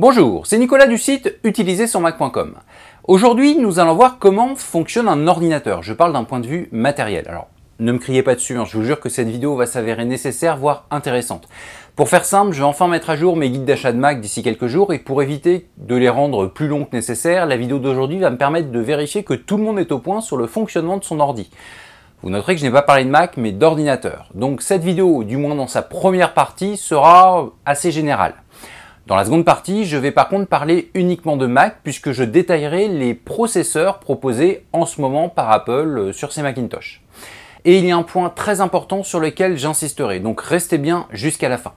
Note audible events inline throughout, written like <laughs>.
Bonjour, c'est Nicolas du site utiliser Mac.com. Aujourd'hui, nous allons voir comment fonctionne un ordinateur. Je parle d'un point de vue matériel. Alors, ne me criez pas dessus, hein, je vous jure que cette vidéo va s'avérer nécessaire, voire intéressante. Pour faire simple, je vais enfin mettre à jour mes guides d'achat de Mac d'ici quelques jours et pour éviter de les rendre plus longs que nécessaire, la vidéo d'aujourd'hui va me permettre de vérifier que tout le monde est au point sur le fonctionnement de son ordi. Vous noterez que je n'ai pas parlé de Mac mais d'ordinateur. Donc cette vidéo, du moins dans sa première partie, sera assez générale. Dans la seconde partie, je vais par contre parler uniquement de Mac puisque je détaillerai les processeurs proposés en ce moment par Apple euh, sur ces Macintosh. Et il y a un point très important sur lequel j'insisterai, donc restez bien jusqu'à la fin.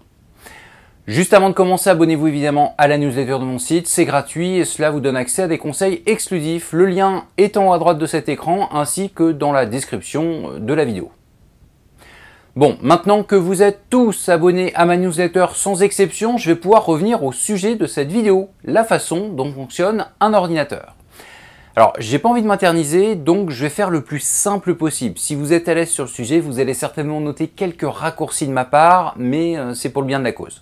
Juste avant de commencer, abonnez-vous évidemment à la newsletter de mon site, c'est gratuit et cela vous donne accès à des conseils exclusifs, le lien est en haut à droite de cet écran ainsi que dans la description euh, de la vidéo. Bon, maintenant que vous êtes tous abonnés à ma newsletter sans exception, je vais pouvoir revenir au sujet de cette vidéo, la façon dont fonctionne un ordinateur. Alors, j'ai pas envie de m'interniser, donc je vais faire le plus simple possible. Si vous êtes à l'aise sur le sujet, vous allez certainement noter quelques raccourcis de ma part, mais euh, c'est pour le bien de la cause.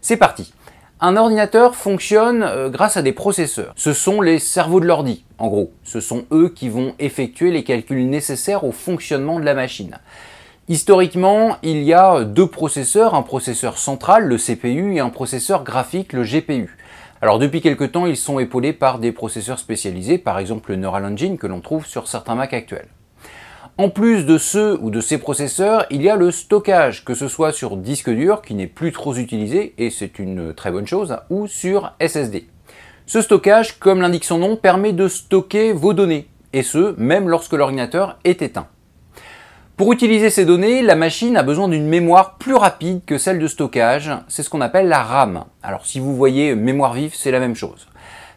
C'est parti. Un ordinateur fonctionne euh, grâce à des processeurs. Ce sont les cerveaux de l'ordi, en gros. Ce sont eux qui vont effectuer les calculs nécessaires au fonctionnement de la machine. Historiquement, il y a deux processeurs, un processeur central, le CPU, et un processeur graphique, le GPU. Alors depuis quelques temps, ils sont épaulés par des processeurs spécialisés, par exemple le Neural Engine que l'on trouve sur certains Mac actuels. En plus de ceux ou de ces processeurs, il y a le stockage, que ce soit sur disque dur, qui n'est plus trop utilisé, et c'est une très bonne chose, ou sur SSD. Ce stockage, comme l'indique son nom, permet de stocker vos données, et ce, même lorsque l'ordinateur est éteint. Pour utiliser ces données, la machine a besoin d'une mémoire plus rapide que celle de stockage, c'est ce qu'on appelle la RAM. Alors si vous voyez mémoire vive, c'est la même chose.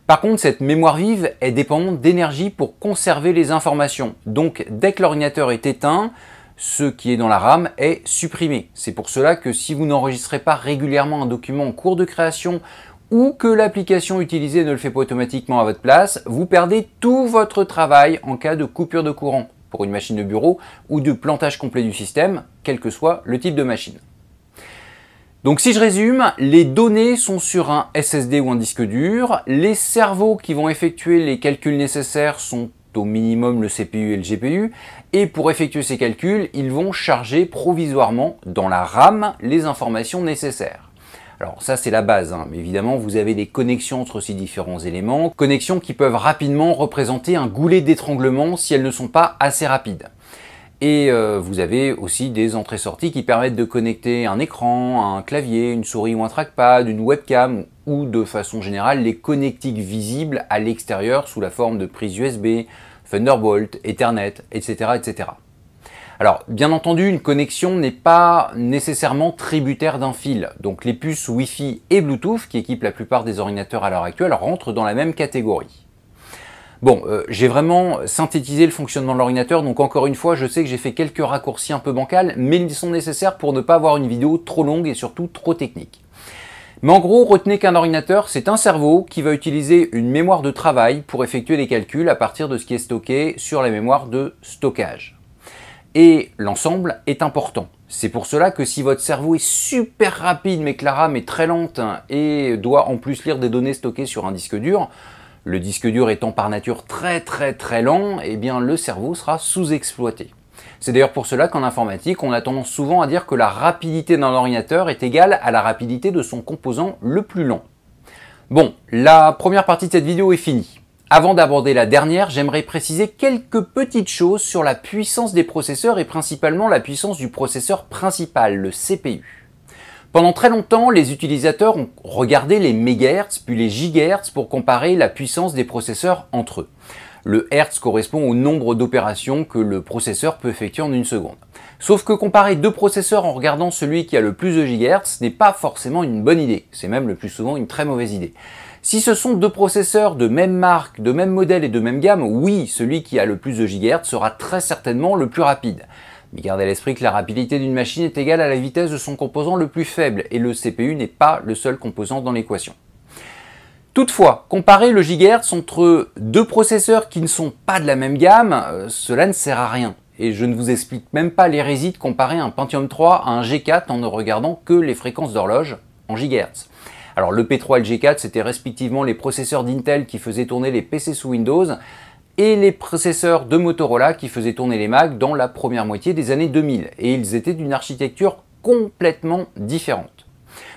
Par contre, cette mémoire vive est dépendante d'énergie pour conserver les informations. Donc dès que l'ordinateur est éteint, ce qui est dans la RAM est supprimé. C'est pour cela que si vous n'enregistrez pas régulièrement un document en cours de création ou que l'application utilisée ne le fait pas automatiquement à votre place, vous perdez tout votre travail en cas de coupure de courant pour une machine de bureau ou de plantage complet du système, quel que soit le type de machine. Donc si je résume, les données sont sur un SSD ou un disque dur, les cerveaux qui vont effectuer les calculs nécessaires sont au minimum le CPU et le GPU, et pour effectuer ces calculs, ils vont charger provisoirement dans la RAM les informations nécessaires. Alors ça c'est la base, hein. mais évidemment vous avez des connexions entre ces différents éléments, connexions qui peuvent rapidement représenter un goulet d'étranglement si elles ne sont pas assez rapides. Et euh, vous avez aussi des entrées-sorties qui permettent de connecter un écran, un clavier, une souris ou un trackpad, une webcam ou de façon générale les connectiques visibles à l'extérieur sous la forme de prises USB, Thunderbolt, Ethernet, etc. etc. Alors, bien entendu, une connexion n'est pas nécessairement tributaire d'un fil. Donc les puces Wi-Fi et Bluetooth, qui équipent la plupart des ordinateurs à l'heure actuelle, rentrent dans la même catégorie. Bon, euh, j'ai vraiment synthétisé le fonctionnement de l'ordinateur, donc encore une fois, je sais que j'ai fait quelques raccourcis un peu bancals, mais ils sont nécessaires pour ne pas avoir une vidéo trop longue et surtout trop technique. Mais en gros, retenez qu'un ordinateur, c'est un cerveau qui va utiliser une mémoire de travail pour effectuer des calculs à partir de ce qui est stocké sur la mémoire de stockage et l'ensemble est important. C'est pour cela que si votre cerveau est super rapide mais que la RAM est très lente hein, et doit en plus lire des données stockées sur un disque dur, le disque dur étant par nature très très très lent, eh bien le cerveau sera sous-exploité. C'est d'ailleurs pour cela qu'en informatique, on a tendance souvent à dire que la rapidité d'un ordinateur est égale à la rapidité de son composant le plus lent. Bon, la première partie de cette vidéo est finie. Avant d'aborder la dernière, j'aimerais préciser quelques petites choses sur la puissance des processeurs et principalement la puissance du processeur principal, le CPU. Pendant très longtemps, les utilisateurs ont regardé les mégahertz puis les gigahertz pour comparer la puissance des processeurs entre eux. Le hertz correspond au nombre d'opérations que le processeur peut effectuer en une seconde. Sauf que comparer deux processeurs en regardant celui qui a le plus de gigahertz n'est pas forcément une bonne idée, c'est même le plus souvent une très mauvaise idée. Si ce sont deux processeurs de même marque, de même modèle et de même gamme, oui, celui qui a le plus de gigahertz sera très certainement le plus rapide. Mais gardez à l'esprit que la rapidité d'une machine est égale à la vitesse de son composant le plus faible, et le CPU n'est pas le seul composant dans l'équation. Toutefois, comparer le gigahertz entre deux processeurs qui ne sont pas de la même gamme, euh, cela ne sert à rien. Et je ne vous explique même pas l'hérésie de comparer un Pentium 3 à un G4 en ne regardant que les fréquences d'horloge en gigahertz. Alors le P3 et le G4, c'était respectivement les processeurs d'Intel qui faisaient tourner les PC sous Windows et les processeurs de Motorola qui faisaient tourner les Mac dans la première moitié des années 2000. Et ils étaient d'une architecture complètement différente.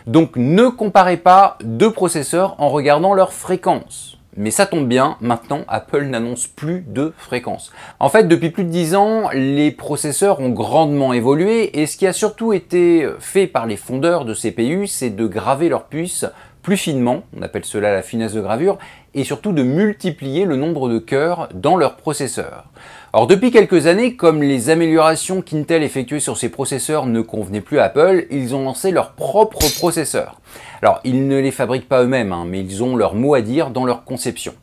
Donc ne comparez pas deux processeurs en regardant leur fréquence. Mais ça tombe bien, maintenant Apple n'annonce plus de fréquence. En fait, depuis plus de 10 ans, les processeurs ont grandement évolué et ce qui a surtout été fait par les fondeurs de CPU, c'est de graver leurs puces plus finement, on appelle cela la finesse de gravure, et surtout de multiplier le nombre de cœurs dans leurs processeurs. Or depuis quelques années, comme les améliorations qu'Intel effectuait sur ces processeurs ne convenaient plus à Apple, ils ont lancé leurs propres processeurs. Alors ils ne les fabriquent pas eux-mêmes, hein, mais ils ont leur mot à dire dans leur conception.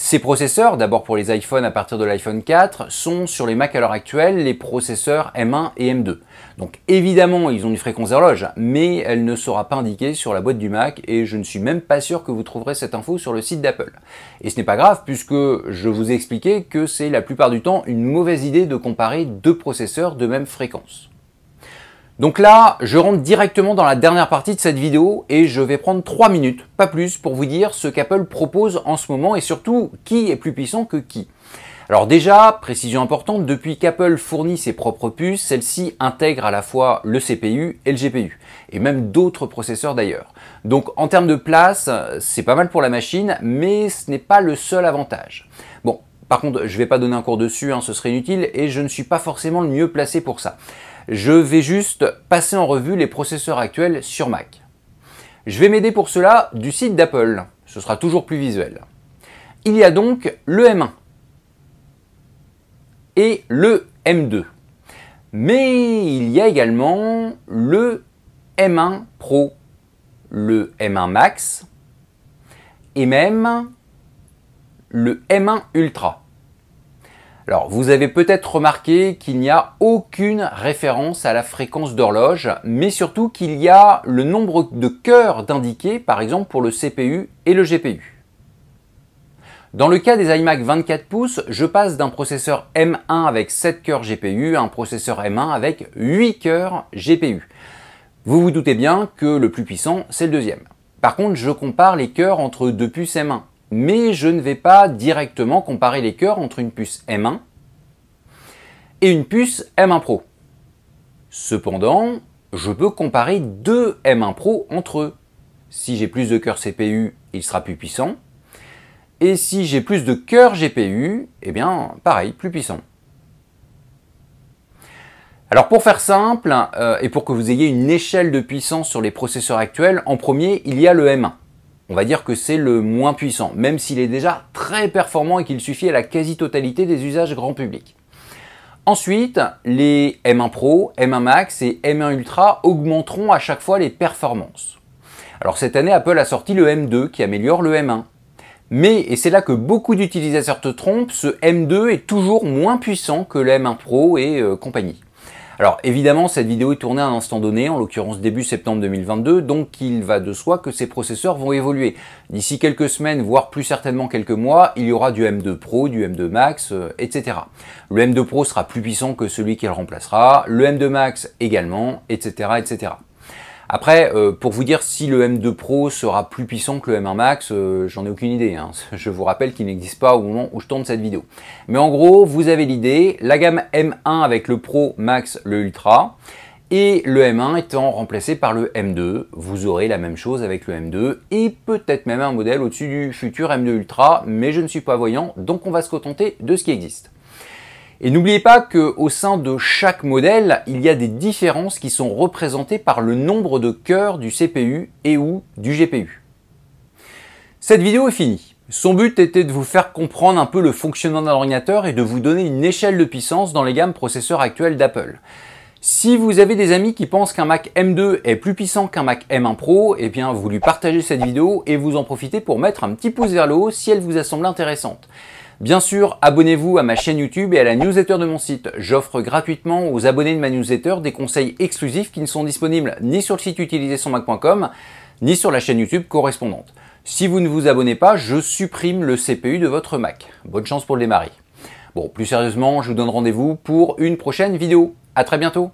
Ces processeurs, d'abord pour les iPhones à partir de l'iPhone 4, sont sur les Mac à l'heure actuelle les processeurs M1 et M2. Donc évidemment, ils ont une fréquence horloge, mais elle ne sera pas indiquée sur la boîte du Mac et je ne suis même pas sûr que vous trouverez cette info sur le site d'Apple. Et ce n'est pas grave puisque je vous ai expliqué que c'est la plupart du temps une mauvaise idée de comparer deux processeurs de même fréquence. Donc là, je rentre directement dans la dernière partie de cette vidéo et je vais prendre 3 minutes, pas plus, pour vous dire ce qu'Apple propose en ce moment et surtout qui est plus puissant que qui. Alors déjà, précision importante, depuis qu'Apple fournit ses propres puces, celles-ci intègrent à la fois le CPU et le GPU, et même d'autres processeurs d'ailleurs. Donc en termes de place, c'est pas mal pour la machine, mais ce n'est pas le seul avantage. Bon, par contre, je ne vais pas donner un cours dessus, hein, ce serait inutile, et je ne suis pas forcément le mieux placé pour ça. Je vais juste passer en revue les processeurs actuels sur Mac. Je vais m'aider pour cela du site d'Apple, ce sera toujours plus visuel. Il y a donc le M1 et le M2. Mais il y a également le M1 Pro, le M1 Max et même le M1 Ultra. Alors vous avez peut-être remarqué qu'il n'y a aucune référence à la fréquence d'horloge, mais surtout qu'il y a le nombre de cœurs d'indiqués, par exemple pour le CPU et le GPU. Dans le cas des iMac 24 pouces, je passe d'un processeur M1 avec 7 cœurs GPU à un processeur M1 avec 8 cœurs GPU. Vous vous doutez bien que le plus puissant, c'est le deuxième. Par contre, je compare les cœurs entre deux puces M1 mais je ne vais pas directement comparer les cœurs entre une puce M1 et une puce M1 Pro. Cependant, je peux comparer deux M1 Pro entre eux. Si j'ai plus de cœurs CPU, il sera plus puissant. Et si j'ai plus de cœurs GPU, eh bien, pareil, plus puissant. Alors pour faire simple, euh, et pour que vous ayez une échelle de puissance sur les processeurs actuels, en premier, il y a le M1 on va dire que c'est le moins puissant, même s'il est déjà très performant et qu'il suffit à la quasi-totalité des usages grand public. Ensuite, les M1 Pro, M1 Max et M1 Ultra augmenteront à chaque fois les performances. Alors cette année, Apple a sorti le M2 qui améliore le M1. Mais, et c'est là que beaucoup d'utilisateurs te trompent, ce M2 est toujours moins puissant que le M1 Pro et euh, compagnie. Alors évidemment, cette vidéo est tournée à un instant donné, en l'occurrence début septembre 2022, donc il va de soi que ces processeurs vont évoluer. D'ici quelques semaines, voire plus certainement quelques mois, il y aura du M2 Pro, du M2 Max, euh, etc. Le M2 Pro sera plus puissant que celui qu'il remplacera, le M2 Max également, etc. etc. Après, euh, pour vous dire si le M2 Pro sera plus puissant que le M1 Max, euh, j'en ai aucune idée. Hein. <laughs> Je vous rappelle qu'il n'existe pas au moment où je tourne cette vidéo. Mais en gros, vous avez l'idée, la gamme M1 avec le Pro, Max, le Ultra, et le M1 étant remplacé par le M2, vous aurez la même chose avec le M2 et peut-être même un modèle au-dessus du futur M2 Ultra, mais je ne suis pas voyant, donc on va se contenter de ce qui existe. Et n'oubliez pas qu'au sein de chaque modèle, il y a des différences qui sont représentées par le nombre de cœurs du CPU et ou du GPU. Cette vidéo est finie. Son but était de vous faire comprendre un peu le fonctionnement d'un ordinateur et de vous donner une échelle de puissance dans les gammes processeurs actuelles d'Apple. Si vous avez des amis qui pensent qu'un Mac M2 est plus puissant qu'un Mac M1 Pro, eh bien vous lui partagez cette vidéo et vous en profitez pour mettre un petit pouce vers le haut si elle vous a semblé intéressante. Bien sûr, abonnez-vous à ma chaîne YouTube et à la newsletter de mon site. J'offre gratuitement aux abonnés de ma newsletter des conseils exclusifs qui ne sont disponibles ni sur le site utilisersonmac.com ni sur la chaîne YouTube correspondante. Si vous ne vous abonnez pas, je supprime le CPU de votre Mac. Bonne chance pour le démarrer. Bon, plus sérieusement, je vous donne rendez-vous pour une prochaine vidéo. À très bientôt